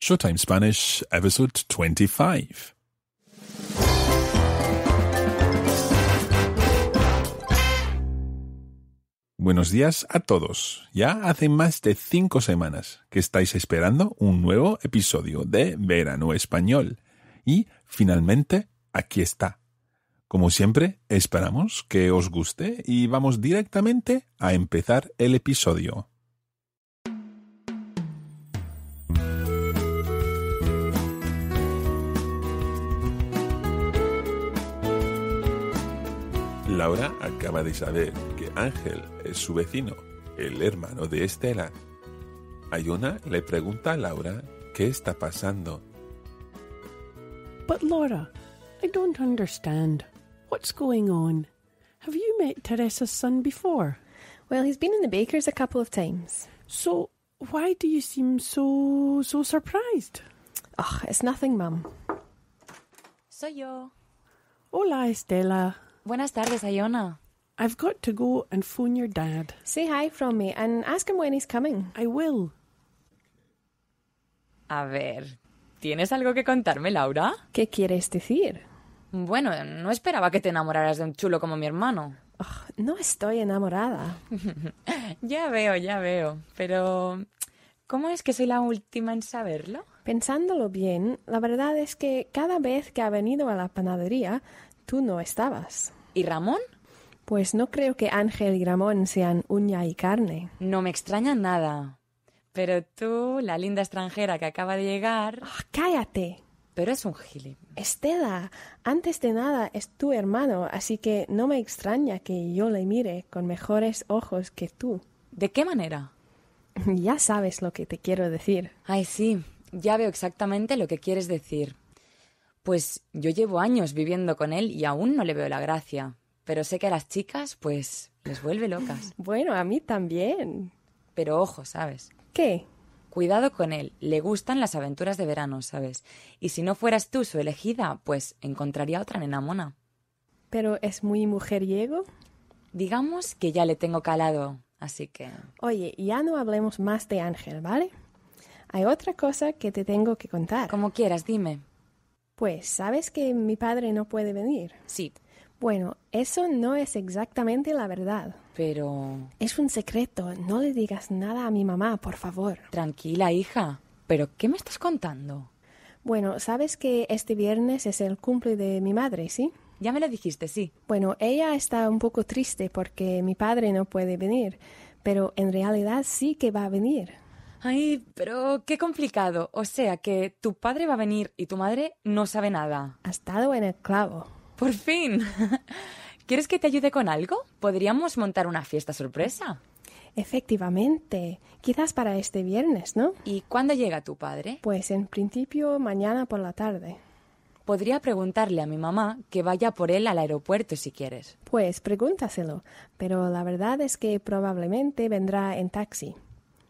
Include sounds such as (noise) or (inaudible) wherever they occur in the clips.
Showtime Spanish, episode 25. Buenos días a todos. Ya hace más de cinco semanas que estáis esperando un nuevo episodio de Verano Español. Y finalmente, aquí está. Como siempre, esperamos que os guste y vamos directamente a empezar el episodio. Laura acaba de saber que Ángel es su vecino, el hermano de Estela. Ayuna le pregunta a Laura qué está pasando. But Laura, I don't understand. What's going on? Have you met Teresa's son before? Well, he's been in the baker's a couple of times. So, why do you seem so so surprised? Oh, it's nothing, Mum. Soy yo. Hola, Estela. Buenas tardes, Ayona. I've got to go and phone your dad. Say hi from me and ask him when he's coming. I will. A ver, ¿tienes algo que contarme, Laura? ¿Qué quieres decir? Bueno, no esperaba que te enamoraras de un chulo como mi hermano. no estoy enamorada. (laughs) ya veo, ya veo. Pero, ¿cómo es que soy la última en saberlo? Pensándolo bien, la verdad es que cada vez que ha venido a la panadería, tú no estabas. ¿Y Ramón? Pues no creo que Ángel y Ramón sean uña y carne. No me extraña nada. Pero tú, la linda extranjera que acaba de llegar. Ah, ¡Cállate! Pero es un gilip. Estela, antes de nada es tu hermano, así que no me extraña que yo le mire con mejores ojos que tú. ¿De qué manera? (laughs) Ya sabes lo que te quiero decir. Ay, sí, ya veo exactamente lo que quieres decir pues yo llevo años viviendo con él y aún no le veo la gracia. Pero sé que a las chicas, pues, les vuelve locas. (laughs) Bueno, a mí también. Pero ojo, ¿sabes? ¿Qué? Cuidado con él, le gustan las aventuras de verano, ¿sabes? Y si no fueras tú su elegida, pues encontraría otra nena mona. ¿Pero es muy mujeriego? Digamos que ya le tengo calado, así que... Oye, ya no hablemos más de Ángel, ¿vale? Hay otra cosa que te tengo que contar. Como quieras, dime. Pues sabes que mi padre no puede venir. Sí. Bueno, eso no es exactamente la verdad. Pero... Es un secreto. No le digas nada a mi mamá, por favor. Tranquila, hija. ¿Pero qué me estás contando? Bueno, sabes que este viernes es el cumple de mi madre, ¿sí? Ya me lo dijiste, sí. Bueno, ella está un poco triste porque mi padre no puede venir, pero en realidad sí que va a venir. Ay, pero qué complicado. O sea que tu padre va a venir y tu madre no sabe nada. Ha estado en el clavo. Por fin. (laughs) ¿Quieres que te ayude con algo? Podríamos montar una fiesta sorpresa. Efectivamente, quizás para este viernes, ¿no? ¿Y cuándo llega tu padre? Pues en principio mañana por la tarde. Podría preguntarle a mi mamá que vaya por él al aeropuerto si quieres. Pues pregúntaselo, pero la verdad es que probablemente vendrá en taxi.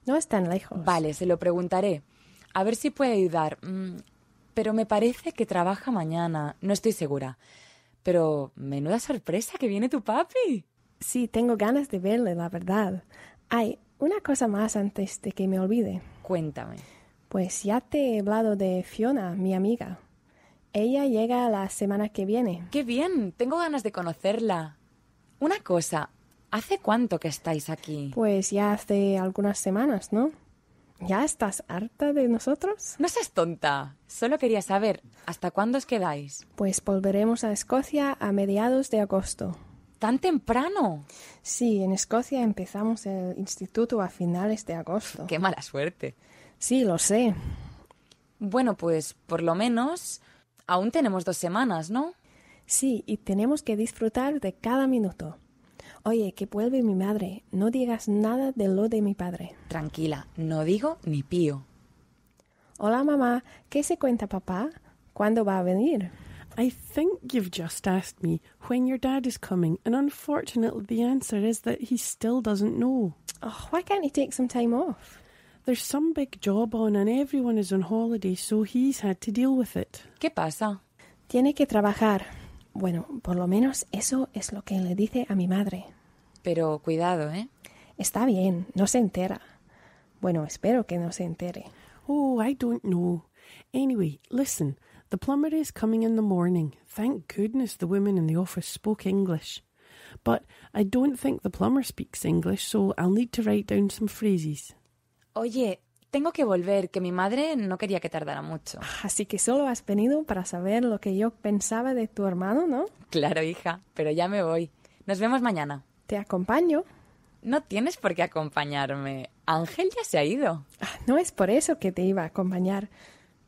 No es tan lejos. Vale, se lo preguntaré. A ver si puede ayudar. Mm, pero me parece que trabaja mañana. No estoy segura. Pero menuda sorpresa que viene tu papi. Sí, tengo ganas de verle, la verdad. Hay una cosa más antes de que me olvide. Cuéntame. Pues ya te he hablado de Fiona, mi amiga. Ella llega la semana que viene. ¡Qué bien! Tengo ganas de conocerla. Una cosa, ¿Hace cuánto que estáis aquí? Pues ya hace algunas semanas, ¿no? ¿Ya estás harta de nosotros? No seas tonta. Solo quería saber, ¿hasta cuándo os quedáis? Pues volveremos a Escocia a mediados de agosto. ¿Tan temprano? Sí, en Escocia empezamos el instituto a finales de agosto. Qué mala suerte. Sí, lo sé. Bueno, pues por lo menos aún tenemos dos semanas, ¿no? Sí, y tenemos que disfrutar de cada minuto. Oye, que vuelve mi madre, no digas nada de lo de mi padre. Tranquila, no digo ni pío. Hola mamá, ¿qué se cuenta papá? ¿Cuándo va a venir? I think you've just asked me when your dad is coming, and unfortunately, the answer is that he still doesn't know. Oh, why can't he take some time off? There's some big job on, and everyone is on holiday, so he's had to deal with it. ¿Qué pasa? Tiene que trabajar. Bueno, por lo menos eso es lo que le dice a mi madre. Pero cuidado, ¿eh? Está bien, no se entera. Bueno, espero que no se entere. Oh, I don't know. Anyway, listen. The plumber is coming in the morning. Thank goodness the woman in the office spoke English. But I don't think the plumber speaks English, so I'll need to write down some phrases. Oye, tengo que volver, que mi madre no quería que tardara mucho. Ah, así que solo has venido para saber lo que yo pensaba de tu hermano, ¿no? Claro, hija, pero ya me voy. Nos vemos mañana. ¿Te acompaño? No tienes por qué acompañarme. Ángel ya se ha ido. Ah, no es por eso que te iba a acompañar.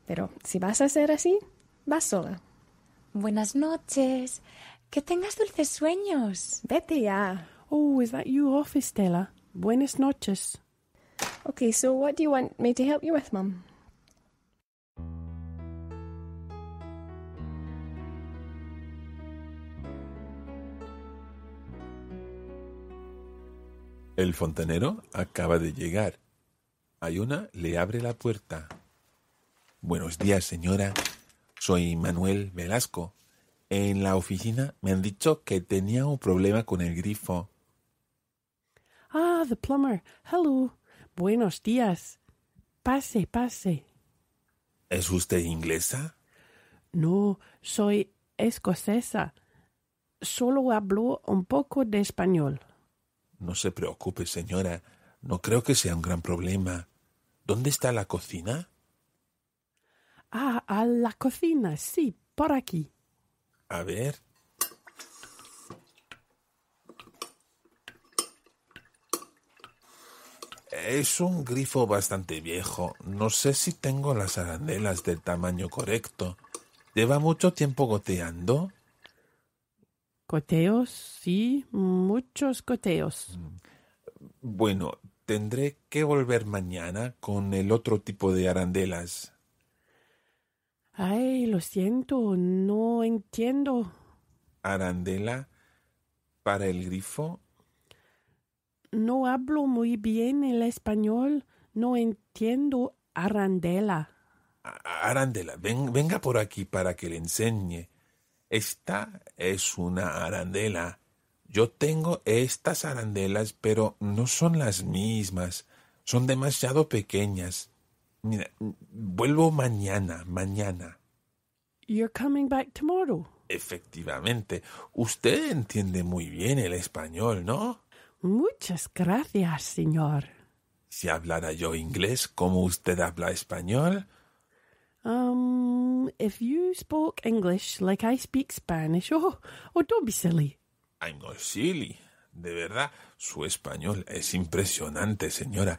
Pero si vas a ser así, vas sola. Buenas noches. Que tengas dulces sueños. Vete ya. Oh, is that you off, Stella? Buenas noches. Okay, so what do you want me to help you with, El fontanero acaba de llegar. Ayuna le abre la puerta. Buenos días, señora. Soy Manuel Velasco. En la oficina me han dicho que tenía un problema con el grifo. Ah, the plumber. Hello. Buenos días. Pase, pase. ¿Es usted inglesa? No, soy escocesa. Solo hablo un poco de español. No se preocupe, señora. No creo que sea un gran problema. ¿Dónde está la cocina? Ah, a la cocina, sí, por aquí. A ver. Es un grifo bastante viejo. No sé si tengo las arandelas del tamaño correcto. ¿Lleva mucho tiempo goteando? Goteos, sí, muchos goteos. Mm. Bueno, tendré que volver mañana con el otro tipo de arandelas. Ay, lo siento, no entiendo. Arandela para el grifo no hablo muy bien el español, no entiendo Arandela. Arandela, venga por aquí para que le enseñe. Esta es una arandela. Yo tengo estas arandelas, pero no son las mismas. Son demasiado pequeñas. Mira, vuelvo mañana, mañana. You're coming back tomorrow. Efectivamente. Usted entiende muy bien el español, ¿no? Muchas gracias, señor. Si hablara yo inglés como usted habla español. Um, if you spoke English like I speak Spanish. Oh, oh, don't be silly. I'm not silly. De verdad, su español es impresionante, señora.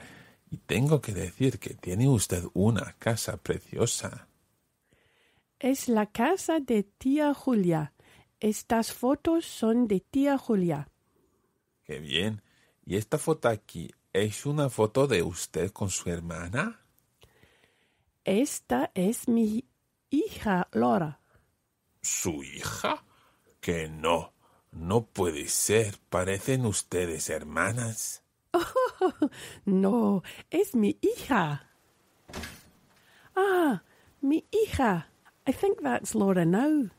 Y tengo que decir que tiene usted una casa preciosa. Es la casa de tía Julia. Estas fotos son de tía Julia bien. ¿Y esta foto aquí es una foto de usted con su hermana? Esta es mi hija Laura. ¿Su hija? Que no, no puede ser. Parecen ustedes hermanas. (laughs) no, es mi hija. Ah, mi hija. I think that's Laura now.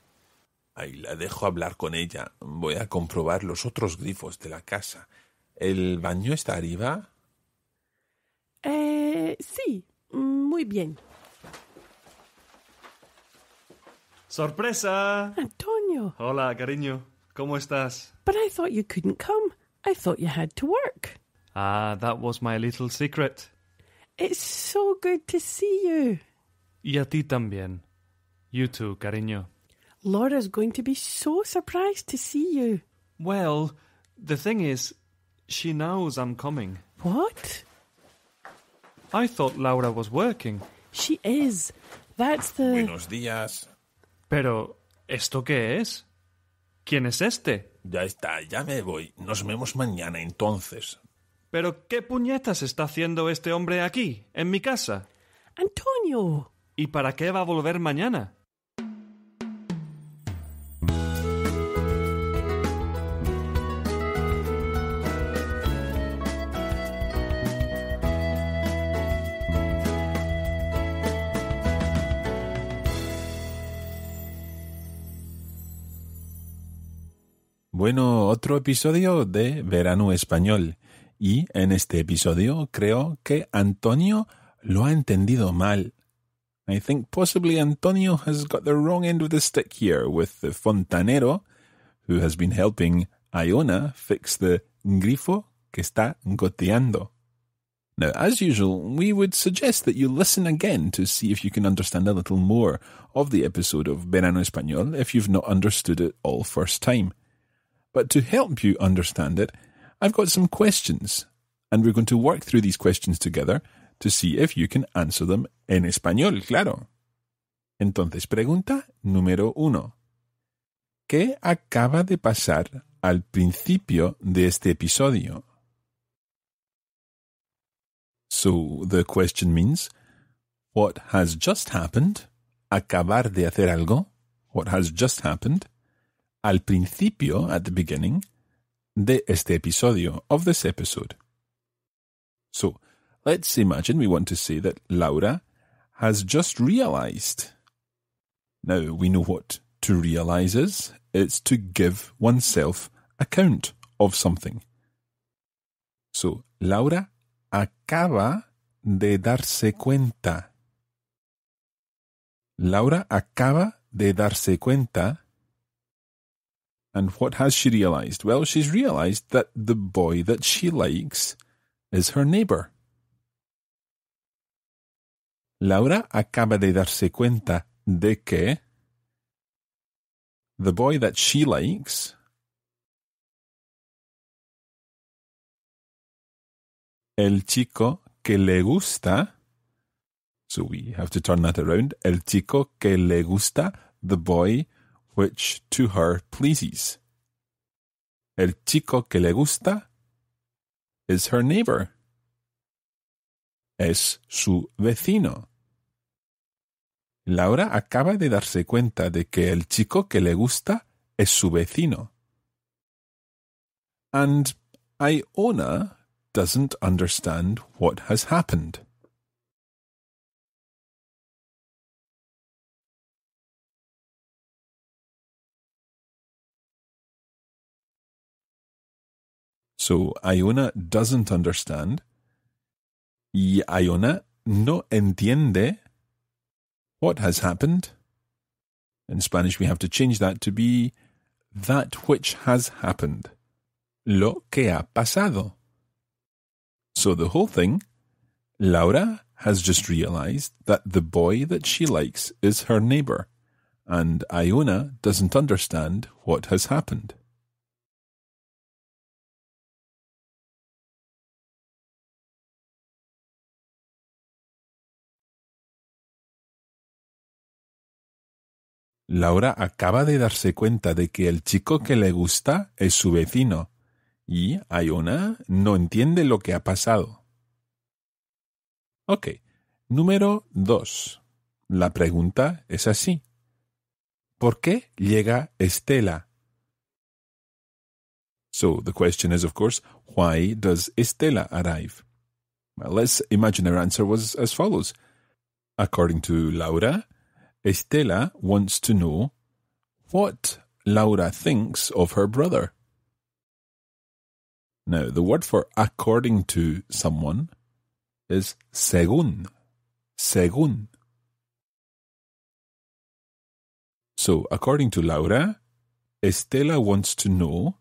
Ahí la dejo hablar con ella. Voy a comprobar los otros grifos de la casa. ¿El baño está arriba? Eh, sí, muy bien. ¡Sorpresa! Antonio. Hola, cariño. ¿Cómo estás? But I thought you couldn't come. I thought you had to work. Ah, that was my little secret. It's so good to see you. Y a ti también. You too, cariño. Laura's going to be so surprised to see you. Well, the thing is, she knows I'm coming. What? I thought Laura was working. She is. That's the. Buenos días. Pero, ¿esto qué es? ¿Quién es este? Ya está, ya me voy. Nos vemos mañana entonces. Pero, ¿qué puñetas está haciendo este hombre aquí, en mi casa? Antonio. ¿Y para qué va a volver mañana? bueno, otro episodio de Verano Español. Y en este episodio creo que Antonio lo ha entendido mal. I think possibly Antonio has got the wrong end of the stick here with the fontanero who has been helping Iona fix the grifo que está goteando. Now, as usual, we would suggest that you listen again to see if you can understand a little more of the episode of Verano Español if you've not understood it all first time. But to help you understand it, I've got some questions, and we're going to work through these questions together to see if you can answer them en español, claro. Entonces, pregunta número uno. ¿Qué acaba de pasar al principio de este episodio? So the question means, what has just happened? Acabar de hacer algo. What has just happened al principio, at the beginning, de este episodio, of this episode. So, let's imagine we want to say that Laura has just realized. Now, we know what to realize is it's to give oneself account of something. So, Laura acaba de darse cuenta. Laura acaba de darse cuenta and what has she realised? Well, she's realised that the boy that she likes is her neighbour. Laura acaba de darse cuenta de que the boy that she likes el chico que le gusta so we have to turn that around el chico que le gusta the boy which to her pleases. El chico que le gusta is her neighbor. Es su vecino. Laura acaba de darse cuenta de que el chico que le gusta es su vecino. And Iona doesn't understand what has happened. So Iona doesn't understand. Y Iona no entiende what has happened. In Spanish, we have to change that to be that which has happened. Lo que ha pasado. So the whole thing, Laura has just realized that the boy that she likes is her neighbor, and Iona doesn't understand what has happened. Laura acaba de darse cuenta de que el chico que le gusta es su vecino, y Ayona no entiende lo que ha pasado. Ok. Número 2. La pregunta es así. ¿Por qué llega Estela? So the question is, of course, why does Estela arrive? Well, let's imagine her answer was as follows. According to Laura, Estela wants to know what Laura thinks of her brother. Now, the word for according to someone is según. Según. So, according to Laura, Estela wants to know.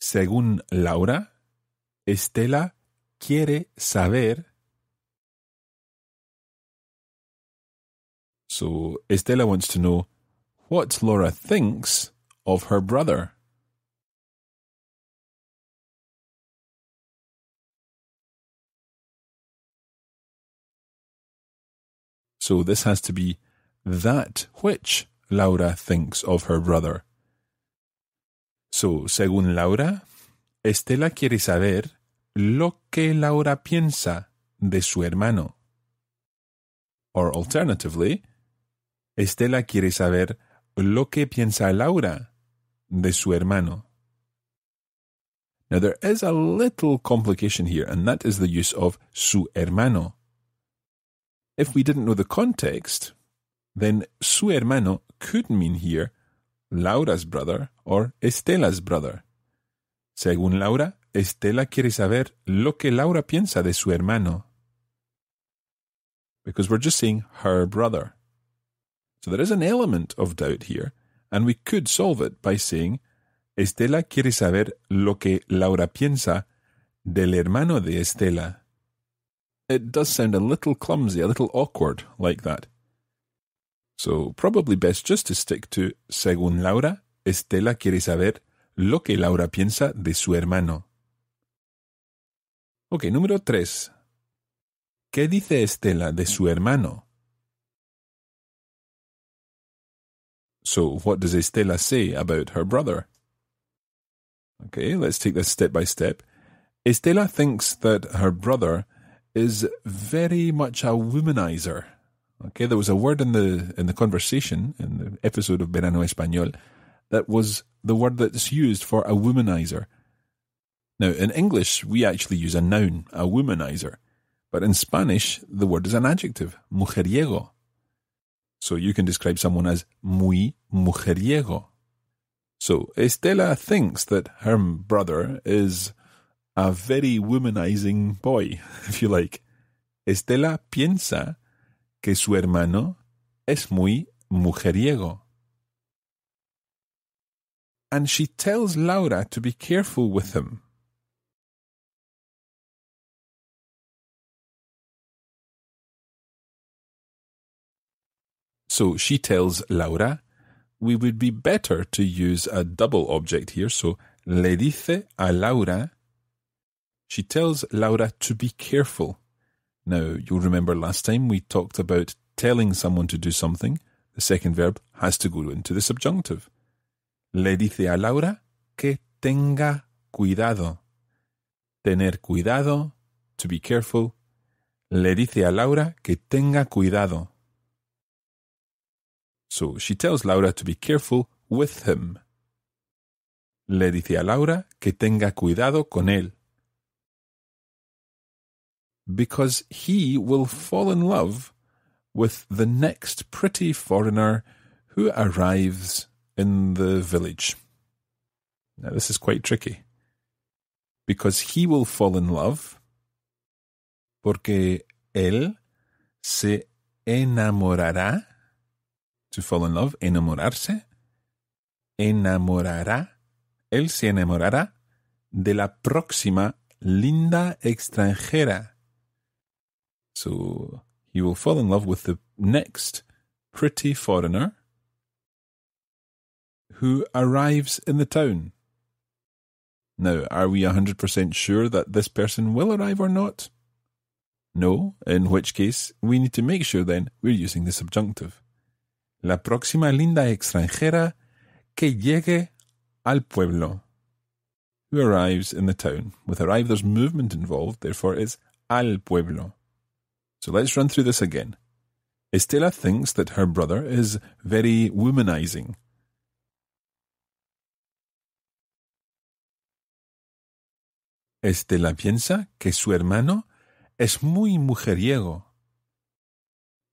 Según Laura, Estela quiere saber So Estella wants to know what Laura thinks of her brother. So this has to be that which Laura thinks of her brother. So, según Laura, Estela quiere saber lo que Laura piensa de su hermano. Or alternatively, Estela quiere saber lo que piensa Laura de su hermano. Now there is a little complication here, and that is the use of su hermano. If we didn't know the context, then su hermano could mean here Laura's brother or Estela's brother. Según Laura, Estela quiere saber lo que Laura piensa de su hermano. Because we're just saying her brother. So there is an element of doubt here, and we could solve it by saying, Estela quiere saber lo que Laura piensa del hermano de Estela. It does sound a little clumsy, a little awkward like that. So probably best just to stick to, según Laura, Estela quiere saber lo que Laura piensa de su hermano. Ok, número 3. ¿Qué dice Estela de su hermano? So, what does Estela say about her brother? Okay, let's take this step by step. Estela thinks that her brother is very much a womanizer. Okay, there was a word in the in the conversation in the episode of Verano Español that was the word that's used for a womanizer. Now, in English, we actually use a noun, a womanizer, but in Spanish, the word is an adjective, mujeriego. So you can describe someone as muy mujeriego. So Estela thinks that her brother is a very womanizing boy, (laughs) if you like. Estela piensa que su hermano es muy mujeriego. And she tells Laura to be careful with him So she tells Laura, we would be better to use a double object here. So le dice a Laura, she tells Laura to be careful. Now, you'll remember last time we talked about telling someone to do something. The second verb has to go into the subjunctive. Le dice a Laura que tenga cuidado. Tener cuidado, to be careful. Le dice a Laura que tenga cuidado so she tells Laura to be careful with him. Le dice a Laura que tenga cuidado con él. Because he will fall in love with the next pretty foreigner who arrives in the village. Now, this is quite tricky. Because he will fall in love. Porque él se enamorará to fall in love, enamorarse, enamorará, él se enamorará de la próxima linda extranjera. So he will fall in love with the next pretty foreigner who arrives in the town. Now, are we 100% sure that this person will arrive or not? No, in which case we need to make sure then we're using the subjunctive. la próxima linda extranjera que llegue al pueblo. Who arrives in the town. With arrive, there's movement involved, therefore it's al pueblo. So let's run through this again. Estela thinks that her brother is very womanizing. Estela piensa que su hermano es muy mujeriego.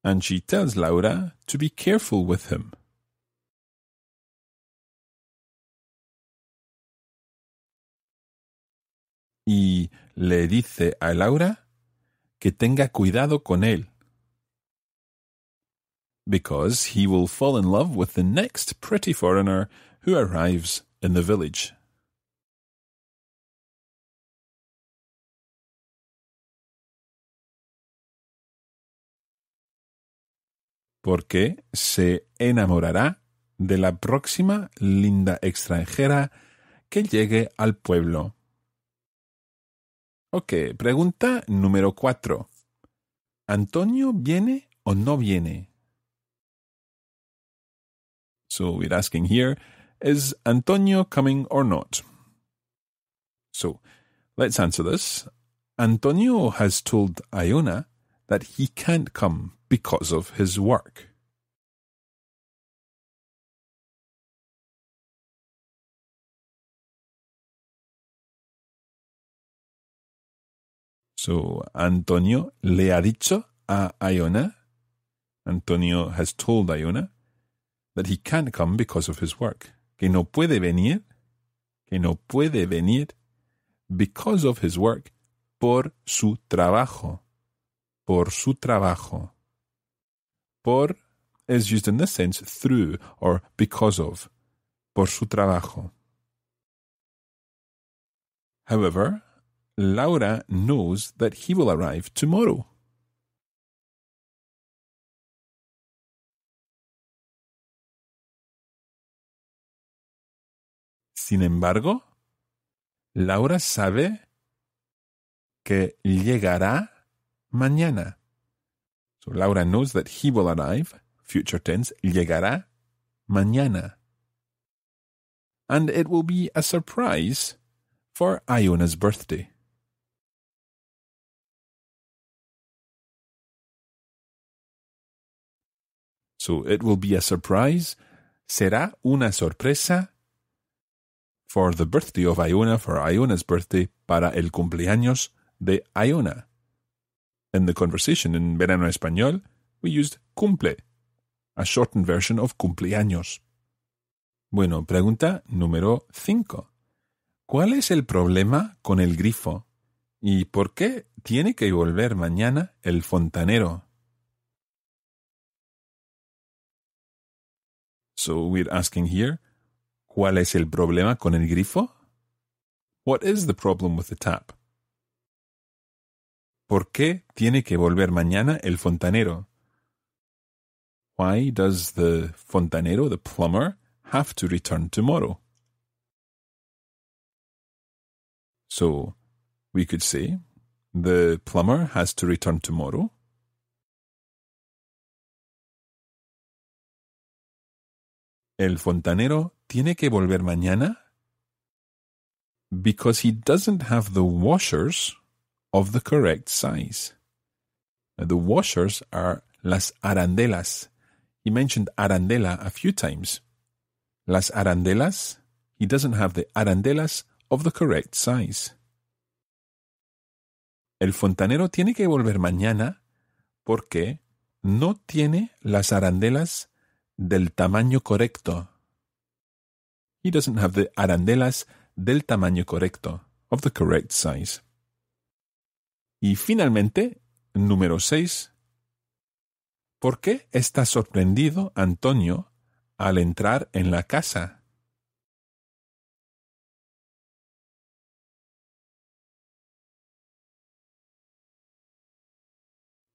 and she tells Laura to be careful with him. Y le dice a Laura que tenga cuidado con él. Because he will fall in love with the next pretty foreigner who arrives in the village. porque se enamorará de la próxima linda extranjera que llegue al pueblo. Ok, pregunta número cuatro. ¿Antonio viene o no viene? So we're asking here, is Antonio coming or not? So let's answer this. Antonio has told Iona that he can't come because of his work. So Antonio le ha dicho a Iona, Antonio has told Iona, that he can't come because of his work. Que no puede venir, que no puede venir because of his work, por su trabajo, por su trabajo. Por is used in this sense through or because of. Por su trabajo. However, Laura knows that he will arrive tomorrow. Sin embargo, Laura sabe que llegará mañana. So Laura knows that he will arrive, future tense, llegará, mañana. And it will be a surprise for Iona's birthday. So it will be a surprise. Será una sorpresa for the birthday of Iona, for Iona's birthday, para el cumpleaños de Iona. In the conversation in Verano Español, we used cumple, a shortened version of cumpleaños. Bueno, pregunta número 5. ¿Cuál es el problema con el grifo? ¿Y por qué tiene que volver mañana el fontanero? So we're asking here, ¿cuál es el problema con el grifo? What is the problem with the tap? ¿Por qué tiene que volver mañana el fontanero? Why does the fontanero, the plumber, have to return tomorrow? So, we could say, the plumber has to return tomorrow. El fontanero tiene que volver mañana because he doesn't have the washers of the correct size. Now, the washers are las arandelas. He mentioned arandela a few times. Las arandelas, he doesn't have the arandelas of the correct size. El fontanero tiene que volver mañana porque no tiene las arandelas del tamaño correcto. He doesn't have the arandelas del tamaño correcto, of the correct size. Y finalmente, número 6. ¿Por qué está sorprendido Antonio al entrar en la casa?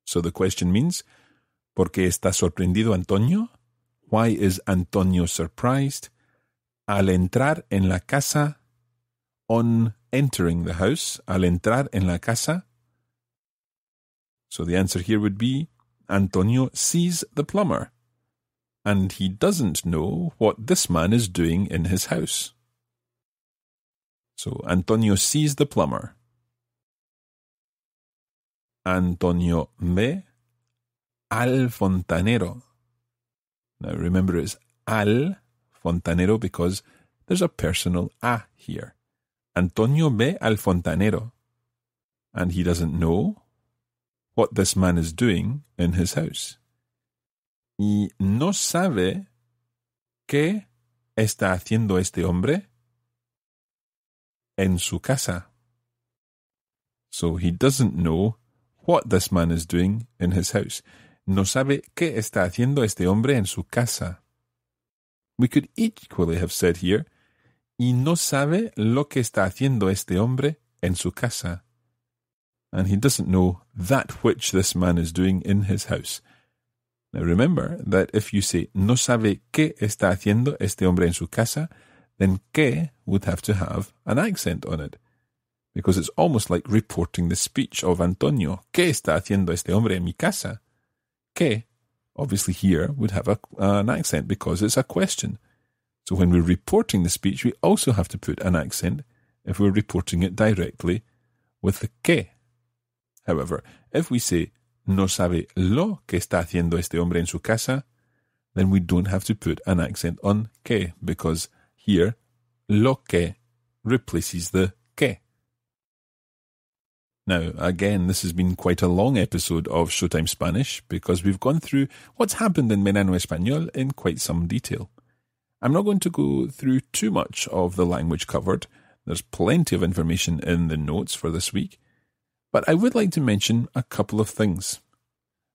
So the question means, ¿por qué está sorprendido Antonio? Why is Antonio surprised? Al entrar en la casa, on entering the house, al entrar en la casa, So the answer here would be Antonio sees the plumber, and he doesn't know what this man is doing in his house. So Antonio sees the plumber. Antonio ve al fontanero. Now remember it's al fontanero because there's a personal a here. Antonio ve al fontanero. And he doesn't know what this man is doing in his house. Y no sabe qué está haciendo este hombre en su casa. So he doesn't know what this man is doing in his house. No sabe qué está haciendo este hombre en su casa. We could equally have said here, y no sabe lo que está haciendo este hombre en su casa and he doesn't know that which this man is doing in his house. Now remember that if you say no sabe qué está haciendo este hombre en su casa, then que would have to have an accent on it. Because it's almost like reporting the speech of Antonio. ¿Qué está haciendo este hombre en mi casa? Que, obviously, here would have a, uh, an accent because it's a question. So when we're reporting the speech, we also have to put an accent if we're reporting it directly with the que However, if we say no sabe lo que está haciendo este hombre en su casa, then we don't have to put an accent on que because here lo que replaces the que. Now, again, this has been quite a long episode of Showtime Spanish because we've gone through what's happened in Menano Español in quite some detail. I'm not going to go through too much of the language covered. There's plenty of information in the notes for this week. But I would like to mention a couple of things.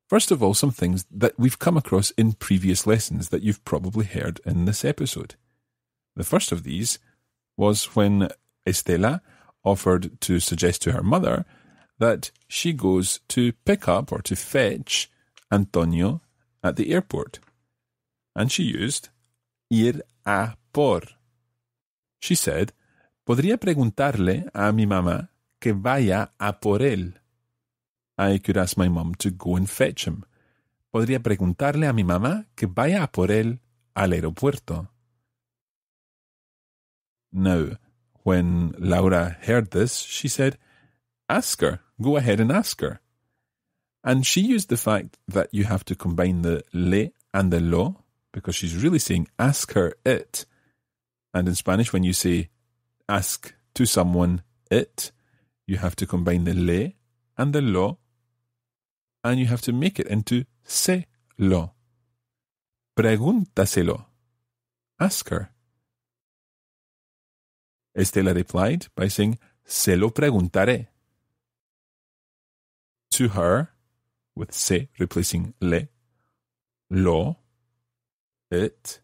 First of all, some things that we've come across in previous lessons that you've probably heard in this episode. The first of these was when Estela offered to suggest to her mother that she goes to pick up or to fetch Antonio at the airport. And she used ir a por. She said, Podría preguntarle a mi mamá que vaya a por él. I could ask my mom to go and fetch him. Podría preguntarle a mi mamá que vaya a por él al aeropuerto. Now, when Laura heard this, she said, Ask her, go ahead and ask her. And she used the fact that you have to combine the le and the lo because she's really saying, Ask her it. And in Spanish, when you say ask to someone it, you have to combine the le and the lo, and you have to make it into se lo. Pregúntaselo. Ask her. Estela replied by saying, Se lo preguntaré. To her, with se replacing le, lo, it,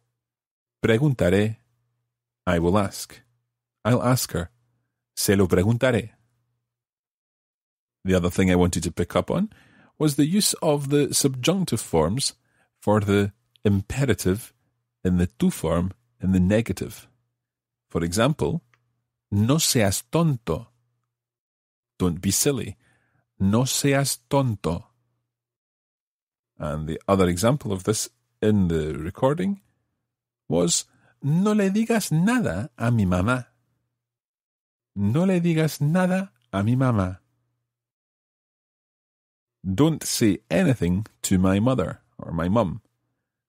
preguntaré, I will ask. I'll ask her. Se lo preguntaré. The other thing I wanted to pick up on was the use of the subjunctive forms for the imperative in the to form in the negative. For example, no seas tonto. Don't be silly. No seas tonto. And the other example of this in the recording was No le digas nada a mi mamá. No le digas nada a mi mamá. Don't say anything to my mother or my mum.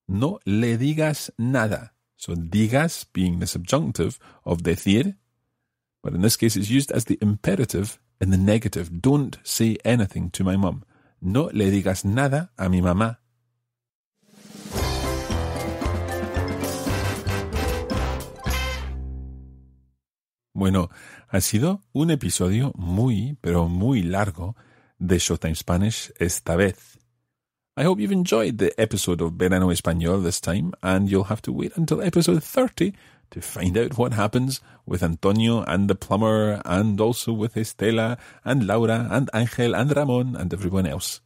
No le digas nada. So digas being the subjunctive of decir, but in this case it's used as the imperative in the negative. Don't say anything to my mum. No le digas nada a mi mamá. Bueno, ha sido un episodio muy, pero muy largo de Showtime Spanish esta vez. I hope you've enjoyed the episode of Verano Español this time, and you'll have to wait until episode 30 to find out what happens with Antonio and the plumber, and also with Estela and Laura and Angel and Ramon and everyone else.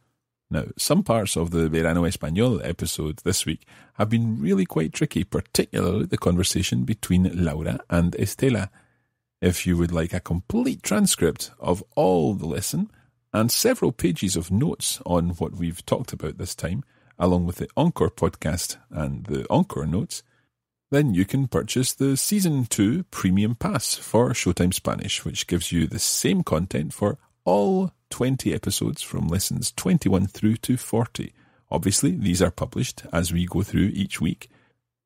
Now, some parts of the Verano Español episode this week have been really quite tricky, particularly the conversation between Laura and Estela. If you would like a complete transcript of all the lesson, and several pages of notes on what we've talked about this time, along with the Encore podcast and the Encore notes, then you can purchase the Season 2 Premium Pass for Showtime Spanish, which gives you the same content for all 20 episodes from lessons 21 through to 40. Obviously, these are published as we go through each week.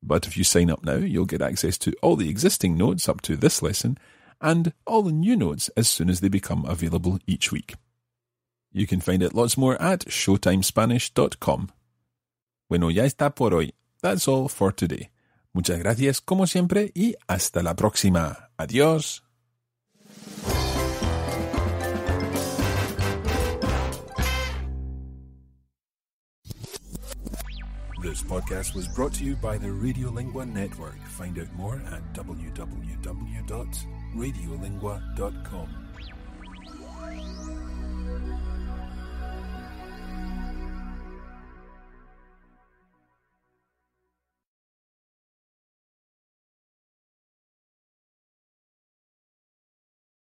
But if you sign up now, you'll get access to all the existing notes up to this lesson and all the new notes as soon as they become available each week. You can find it lots more at showtimespanish.com. Bueno, ya está por hoy. That's all for today. Muchas gracias como siempre y hasta la próxima. Adiós. This podcast was brought to you by the Radiolingua Network. Find out more at www.radiolingua.com.